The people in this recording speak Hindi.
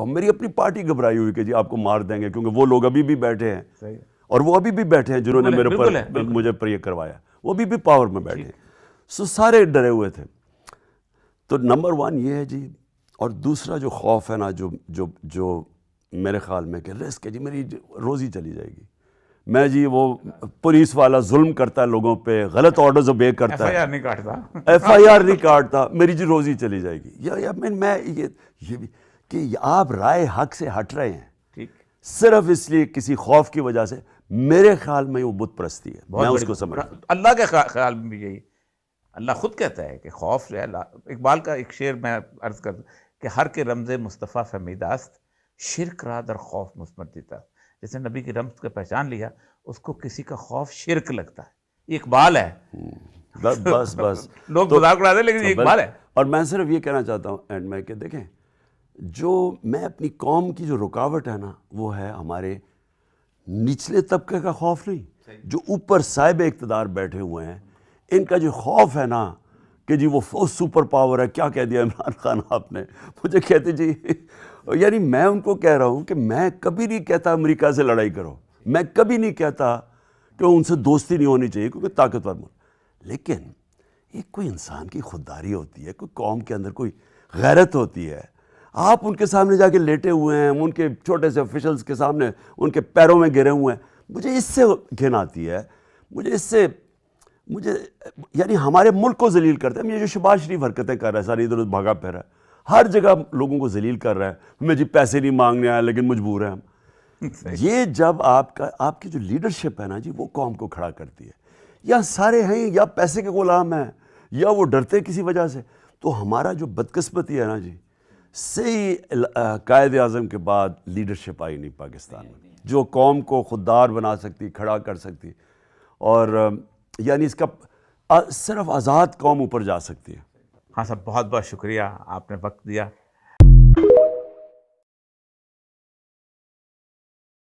हम मेरी अपनी पार्टी घबराई हुई कि जी आपको मार देंगे क्योंकि वो लोग अभी भी बैठे हैं और वो अभी भी बैठे हैं जिन्होंने मेरे पर मुझे मुझे प्रिय करवाया वो अभी भी पावर में बैठे हैं सो सारे डरे हुए थे तो नंबर वन ये है जी और दूसरा जो खौफ है ना जो जो जो मेरे ख्याल में कि रिस्क है जी मेरी रोज़ी चली जाएगी मैं जी वो पुलिस वाला जुल्म करता है लोगों पे गलत ऑर्डर्स ओबे करता है एफ नहीं काटता एफआईआर आई आर नहीं काटता मेरी जी रोज़ी चली जाएगी या, या मैं, मैं ये ये भी कि आप राय हक से हट रहे हैं ठीक सिर्फ इसलिए किसी खौफ की वजह से मेरे ख्याल में वो बुत परस्ती है मैं उसको समझ अल्लाह के ख्याल में भी यही अल्लाह खुद कहता है कि खौफ जो है इकबाल का एक शेर मैं अर्ज कर कि हर के रमज़ मुस्तफ़ा फहमीदास्त शिरक रात और खौफ मुस्मत देता जैसे नबी के रमज को पहचान लिया उसको किसी का खौफ शिरक लगता है इकबाल है हम्म। बस बस लोग तो, उड़ाते लेकिन तो इकबाल है और मैं सिर्फ ये कहना चाहता हूँ एंड में देखें जो मैं अपनी कौम की जो रुकावट है ना वो है हमारे निचले तबके का खौफ नहीं जो ऊपर साहिब इकतदार बैठे हुए हैं इनका जो खौफ है ना कि जी वो सुपर पावर है क्या कह दिया इमरान खान आपने मुझे कहते जी यानी मैं उनको कह रहा हूँ कि मैं कभी नहीं कहता अमेरिका से लड़ाई करो मैं कभी नहीं कहता कि उनसे दोस्ती नहीं होनी चाहिए क्योंकि ताकतवर मुल्क लेकिन ये कोई इंसान की खुददारी होती है कोई कौम के अंदर कोई गैरत होती है आप उनके सामने जाके लेटे हुए हैं उनके छोटे से ऑफिशल्स के सामने उनके पैरों में गिरे हुए हैं मुझे इससे घिन आती है मुझे इससे मुझे यानी हमारे मुल्क को जलील करते हैं ये जो शबाज शरीफ हरकतें कर रहा है सारी इधर उधर भागा फिर है हर जगह लोगों को जलील कर रहा है हमें जी पैसे नहीं मांगने आए लेकिन मजबूर हैं हम ये जब आपका आपकी जो लीडरशिप है ना जी वो कौम को खड़ा करती है या सारे हैं या पैसे के गुलाम हैं या वो डरते किसी वजह से तो हमारा जो बदकस्मती है ना जी सही कायद अज़म के बाद लीडरशिप आई नहीं पाकिस्तान में जो कौम को खुददार बना सकती खड़ा कर सकती और यानी इसका सिर्फ आज़ाद कौम ऊपर जा सकती है हाँ सर बहुत बहुत शुक्रिया आपने वक्त दिया